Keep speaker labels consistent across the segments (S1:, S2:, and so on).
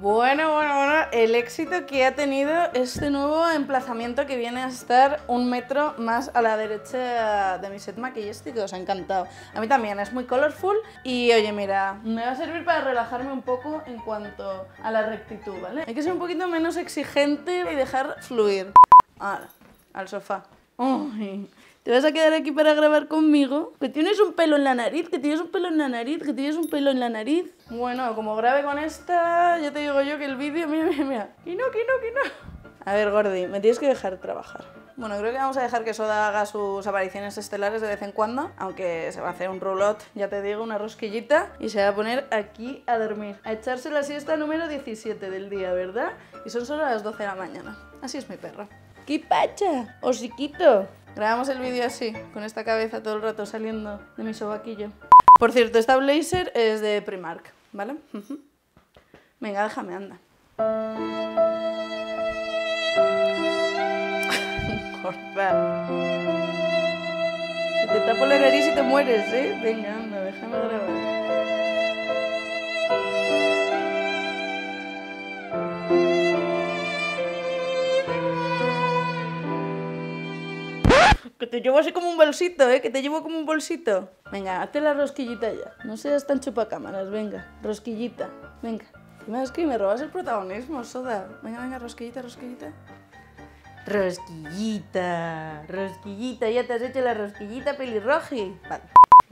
S1: Bueno, bueno, bueno, el éxito que ha tenido este nuevo emplazamiento que viene a estar un metro más a la derecha de mi set maquillístico, os ha encantado. A mí también, es muy colorful y oye, mira, me va a servir para relajarme un poco en cuanto a la rectitud, ¿vale? Hay que ser un poquito menos exigente y dejar fluir. Ahora, al sofá. Uy. ¿Te vas a quedar aquí para grabar conmigo? Que tienes un pelo en la nariz, que tienes un pelo en la nariz, que tienes un pelo en la nariz. Bueno, como grabe con esta, ya te digo yo que el vídeo, mira, mira, mira. Que no, que no, que no. A ver, Gordi, me tienes que dejar trabajar. Bueno, creo que vamos a dejar que Soda haga sus apariciones estelares de vez en cuando, aunque se va a hacer un roulot, ya te digo, una rosquillita, y se va a poner aquí a dormir, a echarse la siesta número 17 del día, ¿verdad? Y son solo las 12 de la mañana. Así es mi perro. ¡Qué pacha! ¡Osiquito! Grabamos el vídeo así, con esta cabeza todo el rato saliendo de mi sobaquillo. Por cierto, esta blazer es de Primark, ¿vale? Venga, déjame, anda. Te tapo la nariz y te mueres, ¿eh? Venga, anda, déjame grabar. Que te llevo así como un bolsito, ¿eh? Que te llevo como un bolsito. Venga, hazte la rosquillita ya. No seas tan chupacámaras, venga. Rosquillita, venga. Es que me robas el protagonismo, Soda. Venga, venga, rosquillita, rosquillita. Rosquillita, rosquillita, ya te has hecho la rosquillita pelirroji. Vale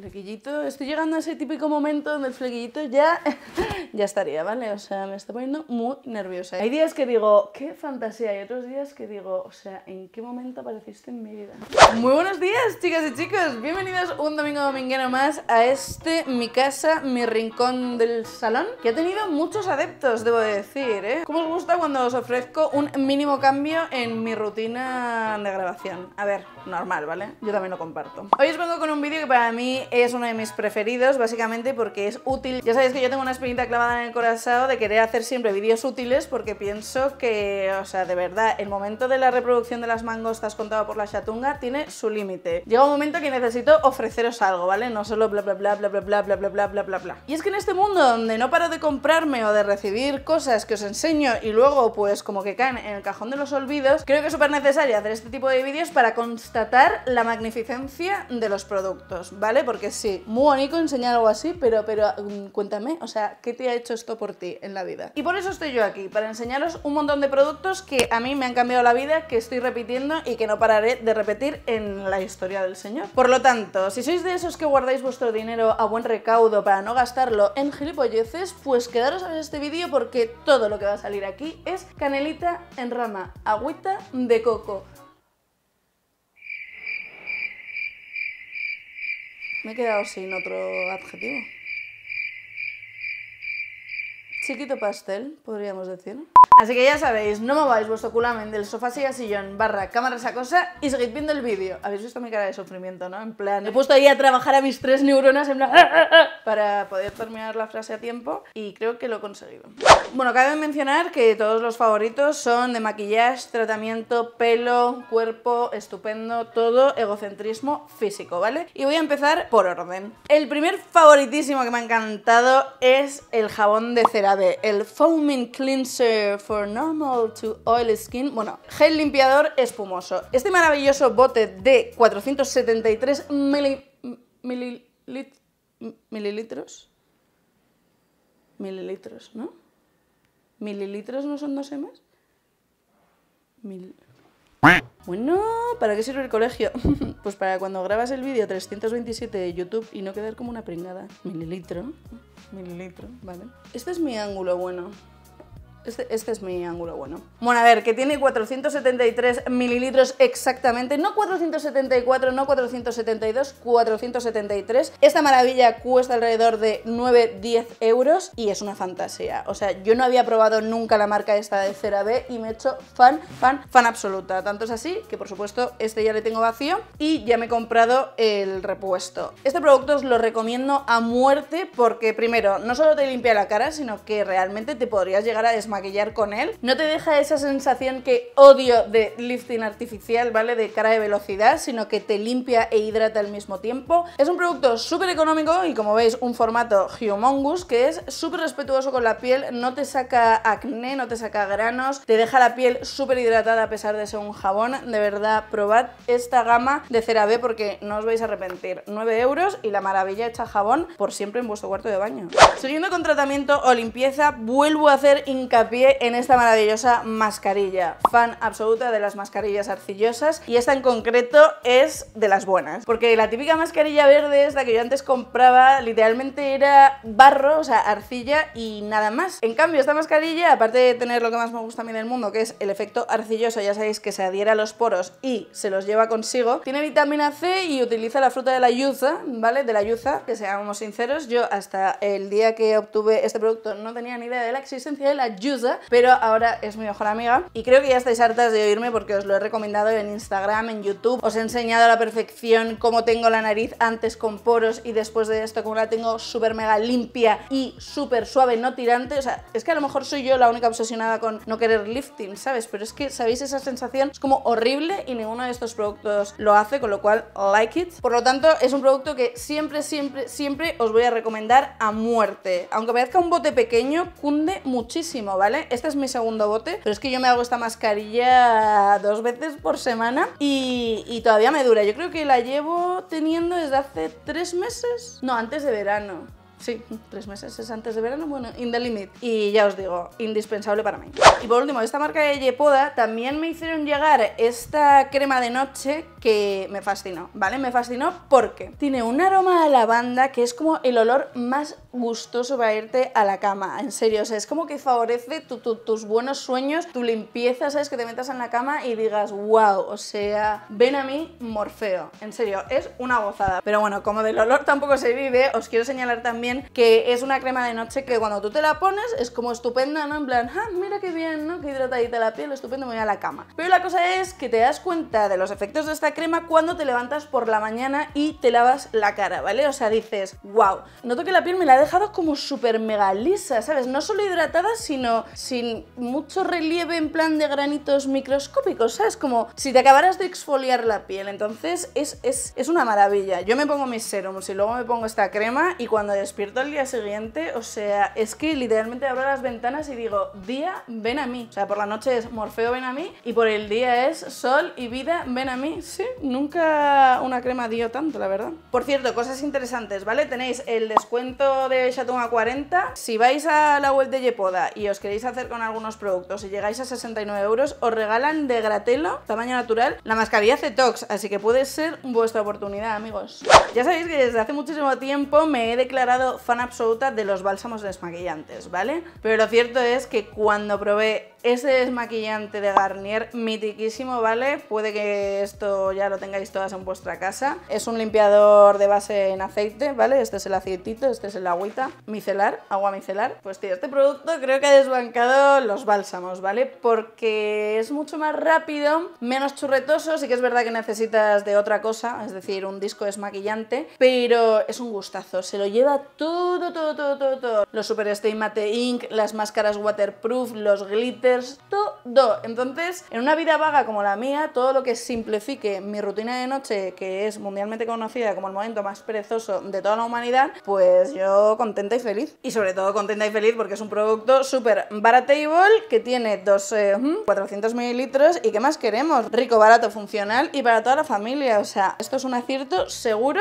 S1: flequillito, estoy llegando a ese típico momento donde el flequillito ya, ya estaría, ¿vale? O sea, me estoy poniendo muy nerviosa. Hay días que digo, qué fantasía, y otros días que digo, o sea, ¿en qué momento apareciste en mi vida? Muy buenos días, chicas y chicos, bienvenidos un domingo dominguero más a este, mi casa, mi rincón del salón, que ha tenido muchos adeptos, debo decir, ¿eh? ¿Cómo os gusta cuando os ofrezco un mínimo cambio en mi rutina de grabación? A ver, normal, ¿vale? Yo también lo comparto. Hoy os vengo con un vídeo que para mí es uno de mis preferidos, básicamente porque es útil. Ya sabéis que yo tengo una espinita clavada en el corazón de querer hacer siempre vídeos útiles porque pienso que, o sea, de verdad, el momento de la reproducción de las mangostas contado por la chatunga tiene su límite. Llega un momento que necesito ofreceros algo, ¿vale? No solo bla bla bla bla bla bla bla bla bla bla bla Y es que en este mundo donde no paro de comprarme o de recibir cosas que os enseño y luego pues como que caen en el cajón de los olvidos, creo que es súper necesario hacer este tipo de vídeos para constatar la magnificencia de los productos, ¿vale? porque sí. Muy bonito enseñar algo así, pero, pero mm, cuéntame, o sea, ¿qué te ha hecho esto por ti en la vida? Y por eso estoy yo aquí, para enseñaros un montón de productos que a mí me han cambiado la vida, que estoy repitiendo y que no pararé de repetir en la historia del Señor. Por lo tanto, si sois de esos que guardáis vuestro dinero a buen recaudo para no gastarlo en gilipolleces, pues quedaros a ver este vídeo porque todo lo que va a salir aquí es canelita en rama, agüita de coco Me he quedado sin otro adjetivo. Chiquito pastel, podríamos decir. Así que ya sabéis, no mováis vuestro culamen del sofá silla sillón barra cámara esa cosa y seguid viendo el vídeo. Habéis visto mi cara de sufrimiento, ¿no? En plan, he puesto ahí a trabajar a mis tres neuronas en plan... para poder terminar la frase a tiempo y creo que lo he conseguido. Bueno, cabe mencionar que todos los favoritos son de maquillaje, tratamiento, pelo, cuerpo, estupendo, todo egocentrismo físico, ¿vale? Y voy a empezar por orden. El primer favoritísimo que me ha encantado es el jabón de CeraVe, el Foaming Cleanser for Normal to Oil Skin, bueno, gel limpiador espumoso. Este maravilloso bote de 473 mililitros, mililitros, ¿no? ¿Mililitros no son dos emas? Mil... Bueno, ¿para qué sirve el colegio? pues para cuando grabas el vídeo 327 de YouTube y no quedar como una pringada. Mililitro. Mililitro, vale. Este es mi ángulo bueno. Este, este, es mi ángulo bueno. Bueno, a ver, que tiene 473 mililitros exactamente, no 474, no 472, 473. Esta maravilla cuesta alrededor de 9-10 euros y es una fantasía. O sea, yo no había probado nunca la marca esta de Cera B y me he hecho fan, fan, fan absoluta. Tanto es así que, por supuesto, este ya le tengo vacío y ya me he comprado el repuesto. Este producto os lo recomiendo a muerte porque, primero, no solo te limpia la cara, sino que realmente te podrías llegar a desmayar maquillar con él, no te deja esa sensación que odio de lifting artificial, ¿vale? De cara de velocidad, sino que te limpia e hidrata al mismo tiempo. Es un producto súper económico y como veis un formato humongous que es súper respetuoso con la piel, no te saca acné, no te saca granos, te deja la piel súper hidratada a pesar de ser un jabón. De verdad, probad esta gama de CeraVe porque no os vais a arrepentir. 9 euros y la maravilla hecha jabón por siempre en vuestro cuarto de baño. Siguiendo con tratamiento o limpieza, vuelvo a hacer hincapié pie en esta maravillosa mascarilla. Fan absoluta de las mascarillas arcillosas y esta en concreto es de las buenas. Porque la típica mascarilla verde es que yo antes compraba, literalmente era barro, o sea, arcilla y nada más. En cambio, esta mascarilla, aparte de tener lo que más me gusta a mí del mundo, que es el efecto arcilloso, ya sabéis que se adhiera a los poros y se los lleva consigo, tiene vitamina C y utiliza la fruta de la yuza, ¿vale? De la yuza, que seamos sinceros, yo hasta el día que obtuve este producto no tenía ni idea de la existencia de la yuza pero ahora es mi mejor amiga. Y creo que ya estáis hartas de oírme porque os lo he recomendado en Instagram, en YouTube. Os he enseñado a la perfección cómo tengo la nariz antes con poros y después de esto como la tengo súper mega limpia y súper suave, no tirante. O sea, es que a lo mejor soy yo la única obsesionada con no querer lifting, ¿sabes? Pero es que, ¿sabéis esa sensación? Es como horrible y ninguno de estos productos lo hace, con lo cual, like it. Por lo tanto, es un producto que siempre, siempre, siempre os voy a recomendar a muerte. Aunque parezca un bote pequeño, cunde muchísimo, este es mi segundo bote, pero es que yo me hago esta mascarilla dos veces por semana y, todavía me dura. Yo creo que la llevo teniendo desde hace tres meses, no, antes de verano. Sí, tres meses es antes de verano, bueno, in the limit. Y ya os digo, indispensable para mí. Y por último, esta marca de Yepoda también me hicieron llegar esta crema de noche que me fascinó, ¿vale? Me fascinó porque tiene un aroma a lavanda que es como el olor más gustoso para irte a la cama, en serio, o sea, es como que favorece tus buenos sueños, tu limpieza, ¿sabes? Que te metas en la cama y digas, wow, o sea, ven a mí Morfeo, en serio, es una gozada. Pero bueno, como del olor tampoco se vive, os quiero señalar también que es una crema de noche que cuando tú te la pones es como estupenda, ¿no? En plan, ah, mira qué bien, ¿no? Qué hidratadita la piel, estupendo, me voy a la cama. Pero la cosa es que te das cuenta de los efectos de esta crema cuando te levantas por la mañana y te lavas la cara, ¿vale? O sea, dices, wow, noto que la piel me la ha dejado como súper mega lisa, ¿sabes? No solo hidratada, sino sin mucho relieve en plan de granitos microscópicos, ¿sabes? Como si te acabaras de exfoliar la piel, entonces es, es, una maravilla. Yo me pongo mis serums y luego me pongo esta crema y cuando despierto el día siguiente, o sea, es que literalmente abro las ventanas y digo, día, ven a mí. O sea, por la noche es Morfeo, ven a mí y por el día es Sol y vida, ven a mí, sí nunca una crema dio tanto, la verdad. Por cierto, cosas interesantes, ¿vale? Tenéis el descuento de Shatuma 40. Si vais a la web de Yepoda y os queréis hacer con algunos productos y llegáis a 69 euros, os regalan de gratelo, tamaño natural, la mascarilla Cetox, así que puede ser vuestra oportunidad, amigos. Ya sabéis que desde hace muchísimo tiempo me he declarado fan absoluta de los bálsamos desmaquillantes, ¿vale? Pero lo cierto es que cuando probé este desmaquillante de Garnier, mitiquísimo, ¿vale? Puede que esto ya lo tengáis todas en vuestra casa. Es un limpiador de base en aceite, ¿vale? Este es el aceitito, este es el agüita micelar, agua micelar. Pues tío, este producto creo que ha desbancado los bálsamos, ¿vale? Porque es mucho más rápido, menos churretoso, sí que es verdad que necesitas de otra cosa, es decir, un disco desmaquillante, pero es un gustazo, se lo lleva todo, todo, todo, todo, todo. Los Super Stay Matte Ink, las máscaras waterproof, los glitter, todo. Entonces, en una vida vaga como la mía, todo lo que simplifique mi rutina de noche, que es mundialmente conocida como el momento más perezoso de toda la humanidad, pues yo contenta y feliz. Y sobre todo contenta y feliz porque es un producto súper baratable que tiene dos, 400 eh, mililitros y ¿qué más queremos? Rico, barato, funcional y para toda la familia. O sea, esto es un acierto seguro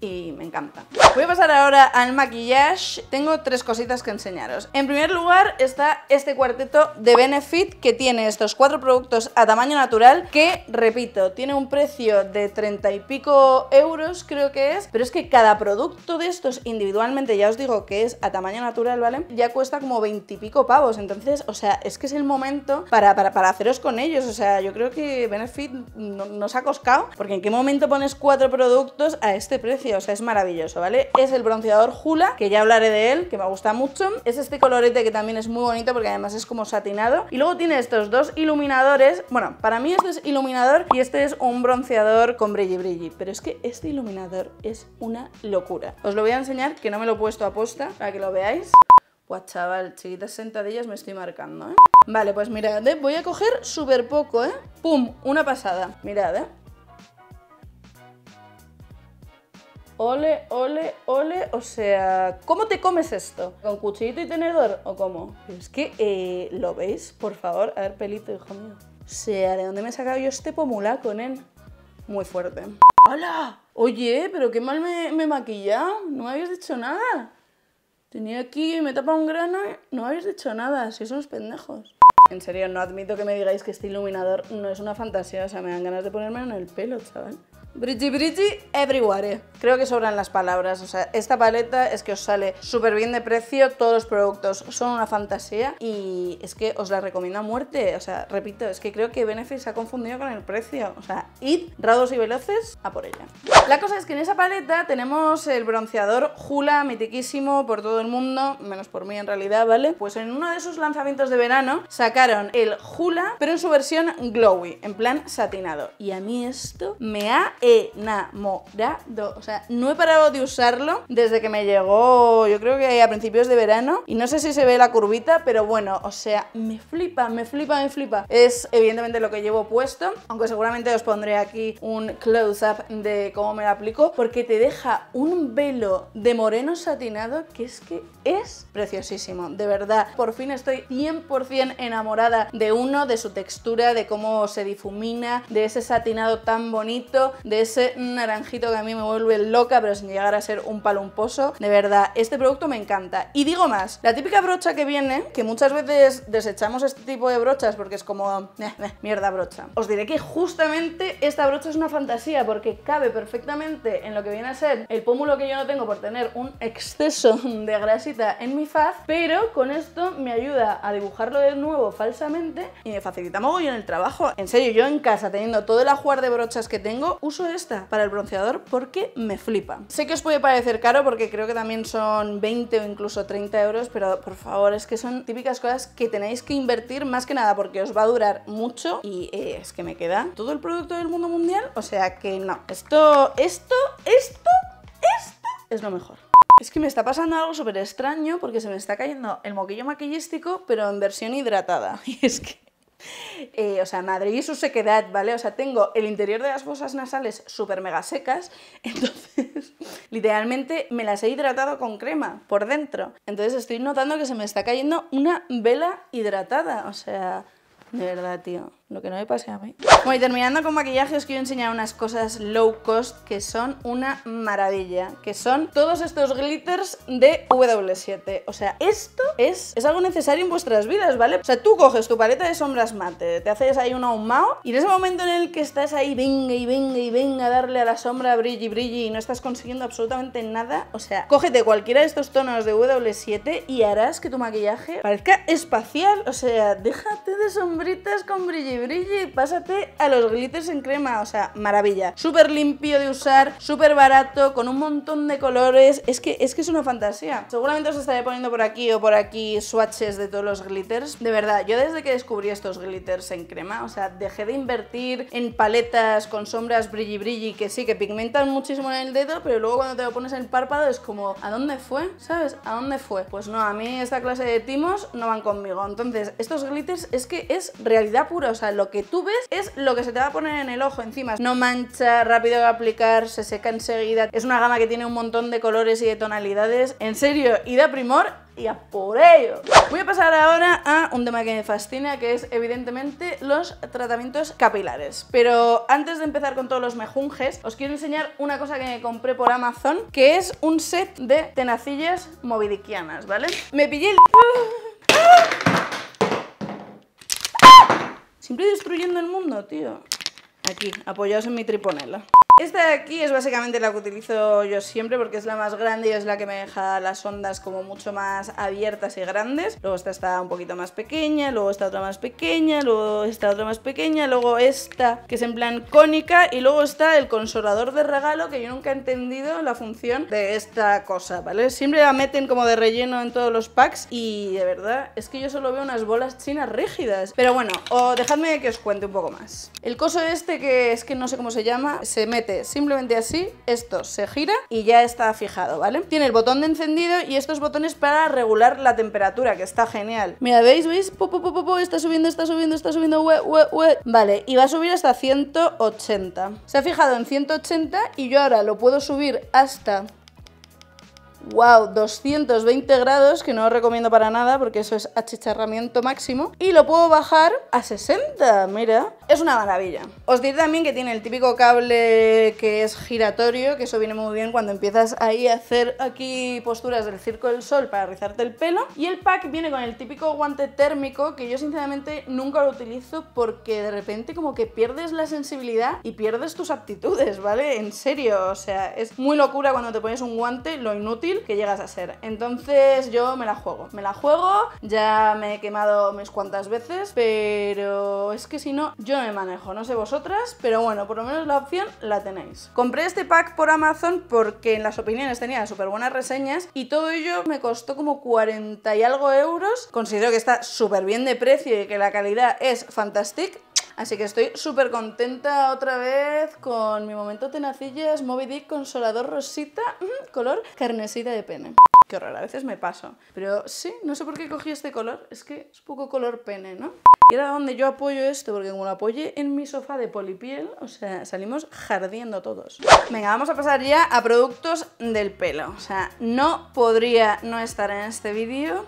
S1: y me encanta. Voy a pasar ahora al maquillaje. Tengo tres cositas que enseñaros. En primer lugar está este cuarteto de Benefit que tiene estos cuatro productos a tamaño natural que, repito, tiene un precio de 30 y pico euros creo que es, pero es que cada producto de estos individualmente, ya os digo que es a tamaño natural, ¿vale? Ya cuesta como 20 y pico pavos, entonces, o sea, es que es el momento para, para, haceros con ellos, o sea, yo creo que Benefit nos ha coscado, porque en qué momento pones cuatro productos a este precio o sea, es maravilloso, ¿vale? Es el bronceador Hula, que ya hablaré de él, que me gusta mucho. Es este colorete que también es muy bonito porque además es como satinado. Y luego tiene estos dos iluminadores. Bueno, para mí este es iluminador y este es un bronceador con brilli brilli. Pero es que este iluminador es una locura. Os lo voy a enseñar, que no me lo he puesto a posta, para que lo veáis. Guau, chaval, chiquitas sentadillas me estoy marcando, ¿eh? Vale, pues mirad, ¿eh? voy a coger súper poco, ¿eh? ¡Pum! Una pasada. Mirad, ¿eh? Ole, ole, ole, o sea, ¿cómo te comes esto? ¿Con cuchillito y tenedor o cómo? Es que, eh, ¿lo veis? Por favor, a ver, pelito, hijo mío. O sea, ¿de dónde me he sacado yo este pomulaco, él Muy fuerte. ¡Hala! Oye, pero qué mal me, he maquillado, no me habías dicho nada. Tenía aquí, me tapa un grano, no habéis dicho nada, sois unos pendejos. En serio, no admito que me digáis que este iluminador no es una fantasía, o sea, me dan ganas de ponerme en el pelo, chaval. Brichi Everywhere. Creo que sobran las palabras, o sea, esta paleta es que os sale súper bien de precio, todos los productos son una fantasía y es que os la recomiendo a muerte, o sea, repito, es que creo que Benefit se ha confundido con el precio, o sea, id, rados y veloces, a por ella. La cosa es que en esa paleta tenemos el bronceador Hula, mitiquísimo por todo el mundo, menos por mí en realidad, ¿vale? Pues en uno de sus lanzamientos de verano sacaron el Hula, pero en su versión glowy, en plan satinado, y a mí esto me ha enamorado. O sea, no he parado de usarlo desde que me llegó, yo creo que a principios de verano. Y no sé si se ve la curvita, pero bueno, o sea, me flipa, me flipa, me flipa. Es evidentemente lo que llevo puesto, aunque seguramente os pondré aquí un close-up de cómo me lo aplico, porque te deja un velo de moreno satinado que es que es preciosísimo, de verdad. Por fin estoy 100% enamorada de uno, de su textura, de cómo se difumina, de ese satinado tan bonito, de ese naranjito que a mí me vuelve loca, pero sin llegar a ser un palumposo. De verdad, este producto me encanta. Y digo más, la típica brocha que viene, que muchas veces desechamos este tipo de brochas porque es como, mierda brocha. Os diré que justamente esta brocha es una fantasía porque cabe perfectamente en lo que viene a ser el pómulo que yo no tengo por tener un exceso de grasita en mi faz, pero con esto me ayuda a dibujarlo de nuevo falsamente y me facilita mogollón el trabajo. En serio, yo en casa teniendo todo el ajuar de brochas que tengo, uso esta para el bronceador porque me flipa. Sé que os puede parecer caro porque creo que también son 20 o incluso 30 euros, pero por favor, es que son típicas cosas que tenéis que invertir más que nada porque os va a durar mucho y eh, es que me queda todo el producto del mundo mundial, o sea que no. Esto, esto, esto, esto es lo mejor. Es que me está pasando algo súper extraño porque se me está cayendo el moquillo maquillístico, pero en versión hidratada. Y es que Eh, o sea, Madrid y su sequedad, ¿vale? O sea, tengo el interior de las fosas nasales súper mega secas, entonces literalmente me las he hidratado con crema por dentro. Entonces estoy notando que se me está cayendo una vela hidratada, o sea, de verdad, tío lo que no me pase a mí. Bueno, y terminando con maquillaje os quiero enseñar unas cosas low cost que son una maravilla, que son todos estos glitters de W7. O sea, esto es, es algo necesario en vuestras vidas, ¿vale? O sea, tú coges tu paleta de sombras mate, te haces ahí un ahumado y en ese momento en el que estás ahí, venga y venga y venga a darle a la sombra, brilli y brilli y no estás consiguiendo absolutamente nada, o sea, cógete cualquiera de estos tonos de W7 y harás que tu maquillaje parezca espacial, o sea, déjate de sombritas con brilli brilli, pásate a los glitters en crema, o sea, maravilla. Súper limpio de usar, súper barato, con un montón de colores, es que, es que es una fantasía. Seguramente os estaré poniendo por aquí o por aquí swatches de todos los glitters. De verdad, yo desde que descubrí estos glitters en crema, o sea, dejé de invertir en paletas con sombras brilli brilli que sí, que pigmentan muchísimo en el dedo, pero luego cuando te lo pones en el párpado es como, ¿a dónde fue? ¿Sabes? ¿A dónde fue? Pues no, a mí esta clase de timos no van conmigo. Entonces, estos glitters es que es realidad pura, o sea, lo que tú ves es lo que se te va a poner en el ojo encima. No mancha, rápido de aplicar, se seca enseguida. Es una gama que tiene un montón de colores y de tonalidades. En serio, y da primor y a por ello. Voy a pasar ahora a un tema que me fascina, que es evidentemente los tratamientos capilares. Pero antes de empezar con todos los mejunjes, os quiero enseñar una cosa que me compré por Amazon, que es un set de tenacillas movidiquianas, ¿vale? Me pillé el... ¡Ah! ¡Ah! Siempre destruyendo el mundo, tío. Aquí, apoyados en mi triponela. Esta de aquí es básicamente la que utilizo yo siempre porque es la más grande y es la que me deja las ondas como mucho más abiertas y grandes. Luego esta está un poquito más pequeña, luego esta otra más pequeña, luego esta otra más pequeña, luego esta que es en plan cónica y luego está el consolador de regalo que yo nunca he entendido la función de esta cosa, ¿vale? Siempre la meten como de relleno en todos los packs y de verdad es que yo solo veo unas bolas chinas rígidas. Pero bueno, dejadme que os cuente un poco más. El coso este que es que no sé cómo se llama, se mete simplemente así, esto se gira y ya está fijado, ¿vale? Tiene el botón de encendido y estos botones para regular la temperatura, que está genial. Mira, ¿veis? ¿Veis? está subiendo, está subiendo, está subiendo, hue, Vale, y va a subir hasta 180. Se ha fijado en 180 y yo ahora lo puedo subir hasta wow, 220 grados, que no os recomiendo para nada porque eso es achicharramiento máximo. Y lo puedo bajar a 60, mira. Es una maravilla. Os diré también que tiene el típico cable que es giratorio, que eso viene muy bien cuando empiezas ahí a hacer aquí posturas del circo del sol para rizarte el pelo. Y el pack viene con el típico guante térmico que yo sinceramente nunca lo utilizo porque de repente como que pierdes la sensibilidad y pierdes tus aptitudes, ¿vale? En serio, o sea, es muy locura cuando te pones un guante, lo inútil que llegas a ser. Entonces yo me la juego, me la juego, ya me he quemado mis cuantas veces, pero es que si no, yo me manejo, no sé vosotras, pero bueno, por lo menos la opción la tenéis. Compré este pack por Amazon porque en las opiniones tenía súper buenas reseñas y todo ello me costó como 40 y algo euros. Considero que está súper bien de precio y que la calidad es fantastic Así que estoy súper contenta otra vez con mi momento tenacillas, Moby Dick, consolador rosita, color carnesita de pene. Qué horror, a veces me paso. Pero sí, no sé por qué cogí este color, es que es poco color pene, ¿no? Y era donde yo apoyo esto, porque como lo apoyé en mi sofá de polipiel, o sea, salimos jardiendo todos. Venga, vamos a pasar ya a productos del pelo. O sea, no podría no estar en este vídeo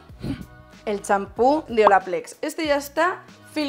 S1: el champú de Olaplex. Este ya está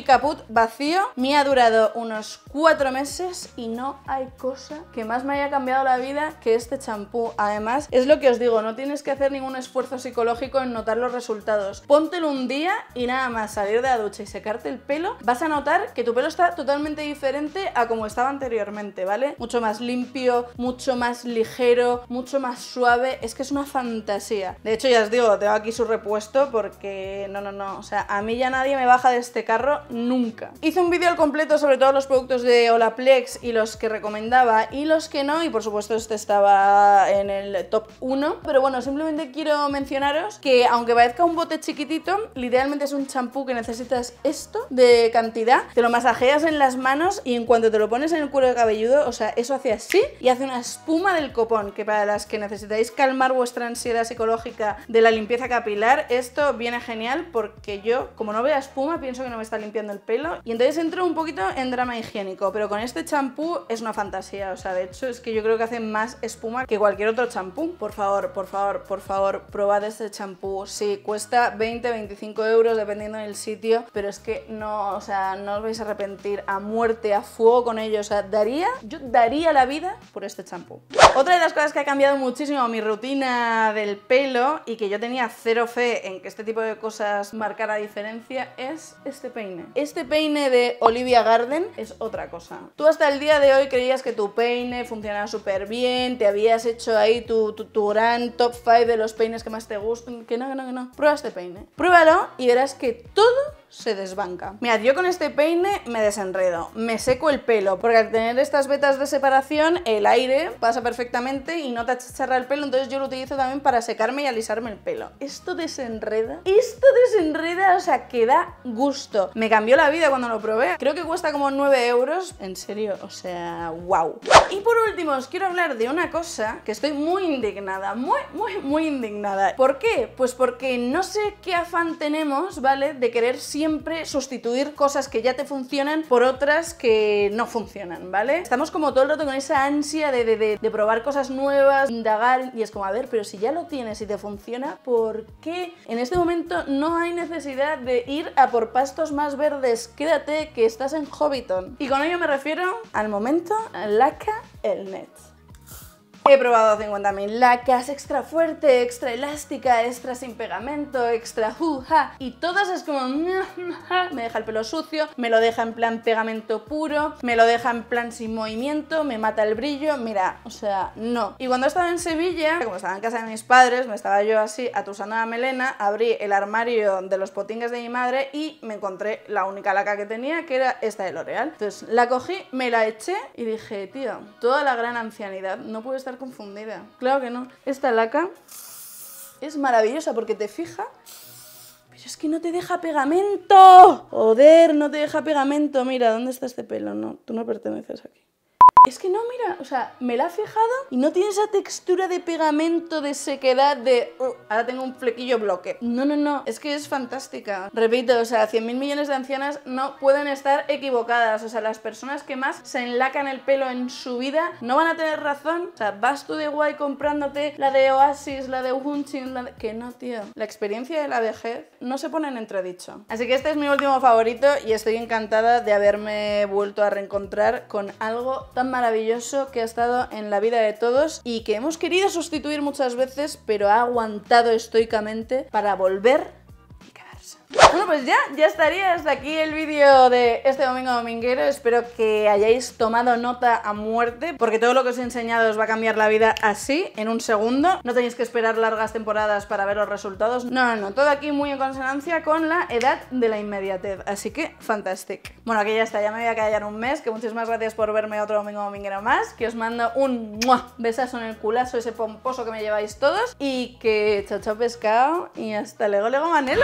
S1: caput vacío. Me ha durado unos 4 meses y no hay cosa que más me haya cambiado la vida que este champú. Además, es lo que os digo, no tienes que hacer ningún esfuerzo psicológico en notar los resultados. Póntelo un día y nada más salir de la ducha y secarte el pelo, vas a notar que tu pelo está totalmente diferente a como estaba anteriormente, ¿vale? Mucho más limpio, mucho más ligero, mucho más suave. Es que es una fantasía. De hecho, ya os digo, tengo aquí su repuesto porque no, no, no. O sea, a mí ya nadie me baja de este carro nunca. Hice un vídeo al completo sobre todos los productos de Olaplex y los que recomendaba y los que no, y por supuesto este estaba en el top 1. Pero bueno, simplemente quiero mencionaros que aunque parezca un bote chiquitito, literalmente es un champú que necesitas esto de cantidad, te lo masajeas en las manos y en cuanto te lo pones en el cuero cabelludo, o sea, eso hace así y hace una espuma del copón, que para las que necesitáis calmar vuestra ansiedad psicológica de la limpieza capilar, esto viene genial porque yo, como no veo espuma, pienso que no me está limpiando el pelo. Y entonces entro un poquito en drama higiénico, pero con este champú es una fantasía, o sea, de hecho es que yo creo que hace más espuma que cualquier otro champú. Por favor, por favor, por favor, probad este champú. Sí, cuesta 20-25 euros dependiendo del sitio, pero es que no, o sea, no os vais a arrepentir a muerte, a fuego con ello, o sea, daría, yo daría la vida por este champú. Otra de las cosas que ha cambiado muchísimo mi rutina del pelo y que yo tenía cero fe en que este tipo de cosas marcara diferencia es este peine este peine de Olivia Garden es otra cosa. Tú hasta el día de hoy creías que tu peine funcionaba súper bien, te habías hecho ahí tu, tu gran top 5 de los peines que más te gustan. Que no, que no, que no. Prueba este peine. Pruébalo y verás que todo se desbanca. mira, yo con este peine me desenredo, me seco el pelo, porque al tener estas vetas de separación, el aire pasa perfectamente y no te achicharra el pelo, entonces yo lo utilizo también para secarme y alisarme el pelo. Esto desenreda, esto desenreda, o sea, que da gusto. Me cambió la vida cuando lo probé. Creo que cuesta como 9 euros, en serio, o sea, wow. Y por último, os quiero hablar de una cosa que estoy muy indignada, muy, muy, muy indignada. ¿Por qué? Pues porque no sé qué afán tenemos, ¿vale? De querer si siempre sustituir cosas que ya te funcionan por otras que no funcionan, ¿vale? Estamos como todo el rato con esa ansia de, de, probar cosas nuevas, indagar y es como, a ver, pero si ya lo tienes y te funciona, ¿por qué en este momento no hay necesidad de ir a por pastos más verdes? Quédate que estás en Hobbiton. Y con ello me refiero al momento, laca el net. He probado 50.000 lacas, extra fuerte, extra elástica, extra sin pegamento, extra juja y todas es como... Me deja el pelo sucio, me lo deja en plan pegamento puro, me lo deja en plan sin movimiento, me mata el brillo, mira, o sea, no. Y cuando estaba en Sevilla, como estaba en casa de mis padres, me estaba yo así atusando la melena, abrí el armario de los potingues de mi madre y me encontré la única laca que tenía, que era esta de L'Oreal. Entonces la cogí, me la eché y dije, tío, toda la gran ancianidad no puede estar confundida. Claro que no. Esta laca es maravillosa porque te fija pero es que no te deja pegamento. Joder, no te deja pegamento. Mira, ¿dónde está este pelo? No, tú no perteneces aquí. Es que no, mira, o sea, me la ha fijado y no tiene esa textura de pegamento, de sequedad, de... Uh, ahora tengo un flequillo bloque. No, no, no, es que es fantástica. Repito, o sea, 100.000 millones de ancianas no pueden estar equivocadas. O sea, las personas que más se enlacan el pelo en su vida no van a tener razón. O sea, vas tú de guay comprándote la de Oasis, la de Hunchin, la de... Que no, tío. La experiencia de la vejez no se pone en entredicho. Así que este es mi último favorito y estoy encantada de haberme vuelto a reencontrar con algo tan maravilloso que ha estado en la vida de todos y que hemos querido sustituir muchas veces, pero ha aguantado estoicamente para volver y quedarse. Bueno, pues ya, ya estaría hasta aquí el vídeo de este domingo dominguero. Espero que hayáis tomado nota a muerte, porque todo lo que os he enseñado os va a cambiar la vida así, en un segundo. No tenéis que esperar largas temporadas para ver los resultados. No, no, no, todo aquí muy en consonancia con la edad de la inmediatez. Así que, fantastic. Bueno, aquí ya está, ya me voy a callar un mes, que muchísimas gracias por verme otro domingo dominguero más, que os mando un besazo en el culazo, ese pomposo que me lleváis todos, y que chao chao pescado, y hasta luego, luego manelo.